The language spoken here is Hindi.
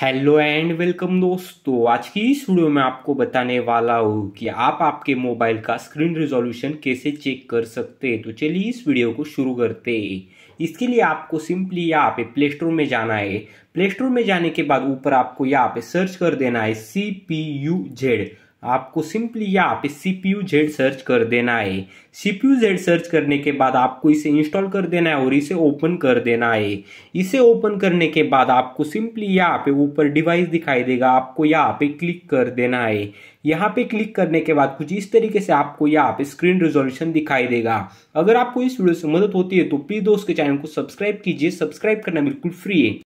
हेलो एंड वेलकम दोस्तों आज की इस वीडियो में आपको बताने वाला हूँ कि आप आपके मोबाइल का स्क्रीन रिजोल्यूशन कैसे चेक कर सकते हैं तो चलिए इस वीडियो को शुरू करते हैं इसके लिए आपको सिंपली यहाँ पे प्ले स्टोर में जाना है प्ले स्टोर में जाने के बाद ऊपर आपको यहाँ पे सर्च कर देना है सी पी यू जेड आपको सिंपली यहाँ पे C P U Z search कर देना है C P U Z search करने के बाद आपको इसे इंस्टॉल कर देना है और इसे ओपन कर देना है इसे ओपन करने के बाद आपको सिंपली यहाँ पे ऊपर डिवाइस दिखाई देगा आपको यहाँ पे क्लिक कर देना है यहाँ पे क्लिक करने के बाद कुछ इस तरीके से आपको यहाँ पे स्क्रीन रेजोल्यूशन दिखाई देगा अगर आपको इस वीडियो से मदद होती है तो प्लीज़ दोस्त के चैनल को सब्सक्राइब कीजिए सब्सक्राइब करना बिल्कुल फ्री है